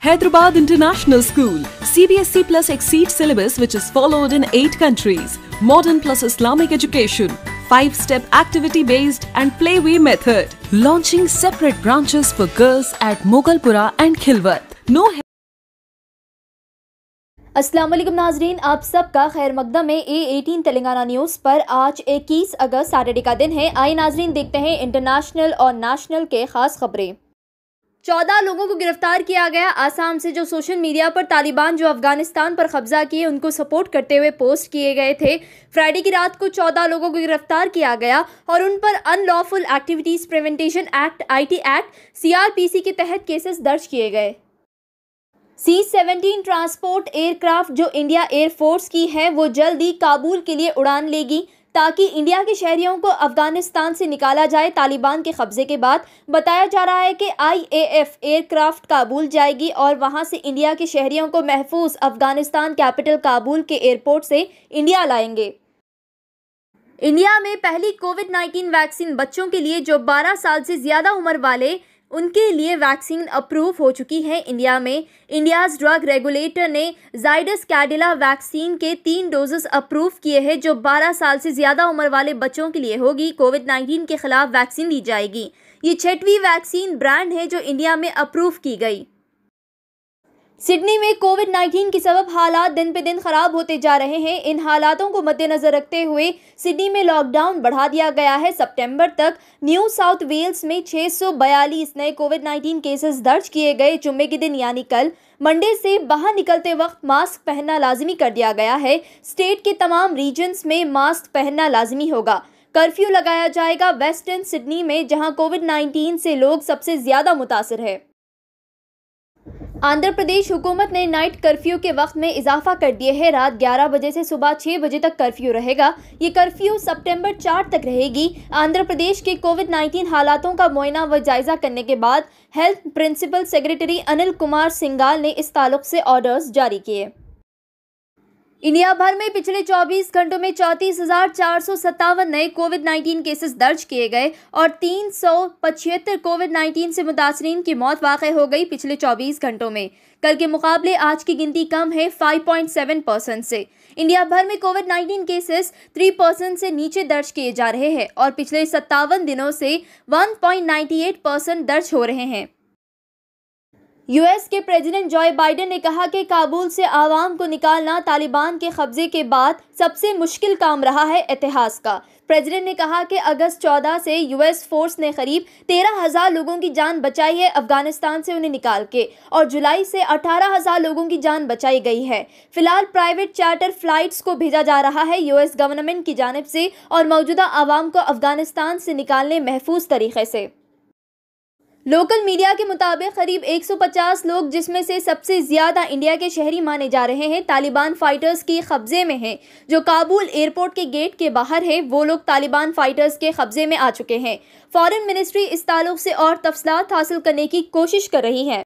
Hyderabad International School, CBSE plus exceed syllabus which is followed in 8 countries, modern plus Islamic education, 5-step activity-based and playway method, launching separate branches for girls at Mogalpura and Khilwat. नो वालेकुम नाजरीन आप सबका खैर मकदम है A eighteen Telangana news पर आज 21 अगस्त Saturday का दिन है आए नाजरीन देखते हैं इंटरनेशनल और नेशनल के ख़ास खबरें चौदह लोगों को गिरफ्तार किया गया आसाम से जो सोशल मीडिया पर तालिबान जो अफगानिस्तान पर कब्जा किए उनको सपोर्ट करते हुए पोस्ट किए गए थे फ्राइडे की रात को चौदह लोगों को गिरफ्तार किया गया और उन पर unlawful activities prevention act IT act CrPC के तहत केसेस दर्ज किए गए सी सेवेंटीन ट्रांसपोर्ट एयरक्राफ्ट जो इंडिया एयरफोर्स की है वो जल्द ही काबुल के लिए उड़ान लेगी ताकि इंडिया के शहरियों को अफगानिस्तान से निकाला जाए तालिबान के कब्जे के बाद बताया जा रहा है कि आईएएफ एयरक्राफ्ट काबुल जाएगी और वहां से इंडिया के शहरियों को महफूज अफगानिस्तान कैपिटल काबुल के एयरपोर्ट से इंडिया लाएंगे इंडिया में पहली कोविड नाइन्टीन वैक्सीन बच्चों के लिए जो बारह साल से ज़्यादा उम्र वाले उनके लिए वैक्सीन अप्रूव हो चुकी है इंडिया में इंडियाज ड्रग रेगुलेटर ने जाइडस कैडिला वैक्सीन के तीन डोजेस अप्रूव किए हैं जो 12 साल से ज़्यादा उम्र वाले बच्चों के लिए होगी कोविड 19 के खिलाफ वैक्सीन दी जाएगी ये छठवीं वैक्सीन ब्रांड है जो इंडिया में अप्रूव की गई सिडनी में कोविड 19 के सबब हालात दिन पे दिन खराब होते जा रहे हैं इन हालातों को मद्देनजर रखते हुए सिडनी में लॉकडाउन बढ़ा दिया गया है सितंबर तक न्यू साउथ वेल्स में 642 नए कोविड 19 केसेस दर्ज किए गए जुम्मे के दिन यानी कल मंडे से बाहर निकलते वक्त मास्क पहनना लाजमी कर दिया गया है स्टेट के तमाम रीजन्स में मास्क पहनना लाजमी होगा कर्फ्यू लगाया जाएगा वेस्टर्न सिडनी में जहाँ कोविड नाइन्टीन से लोग सबसे ज़्यादा मुतासर है आंध्र प्रदेश हुकूमत ने नाइट कर्फ्यू के वक्त में इजाफा कर दिए है रात 11 बजे से सुबह 6 बजे तक कर्फ्यू रहेगा ये कर्फ्यू सितंबर 4 तक रहेगी आंध्र प्रदेश के कोविड 19 हालातों का मुआयना व जायजा करने के बाद health principal secretary Anil Kumar Singal ने इस ताल्लुक से ऑर्डर्स जारी किए इंडिया भर में पिछले 24 घंटों में चौंतीस नए कोविड 19 केसेस दर्ज किए गए और तीन कोविड 19 से मुतासरी की मौत वाक़ हो गई पिछले 24 घंटों में कल के मुकाबले आज की गिनती कम है 5.7 परसेंट से इंडिया भर में कोविड 19 केसेस 3 परसेंट से नीचे दर्ज किए जा रहे हैं और पिछले सत्तावन दिनों से 1.98 परसेंट दर्ज हो रहे हैं यूएस के प्रेसिडेंट जॉय बाइडेन ने कहा कि काबुल से आवाम को निकालना तालिबान के कब्जे के बाद सबसे मुश्किल काम रहा है इतिहास का प्रेसिडेंट ने कहा कि अगस्त 14 से यूएस फोर्स ने करीब तेरह हज़ार लोगों की जान बचाई है अफगानिस्तान से उन्हें निकाल के और जुलाई से अठारह हज़ार लोगों की जान बचाई गई है फिलहाल प्राइवेट चार्टर फ्लाइट्स को भेजा जा रहा है यूएस गवर्नमेंट की जानब से और मौजूदा आवाम को अफगानिस्तान से निकालने महफूज तरीके से लोकल मीडिया के मुताबिक करीब 150 लोग जिसमें से सबसे ज़्यादा इंडिया के शहरी माने जा रहे हैं तालिबान फाइटर्स के कब्ज़े में हैं जो काबुल एयरपोर्ट के गेट के बाहर है वो लोग तालिबान फाइटर्स के कब्ज़े में आ चुके हैं फॉरेन मिनिस्ट्री इस ताल्लुक से और तफसलत हासिल करने की कोशिश कर रही है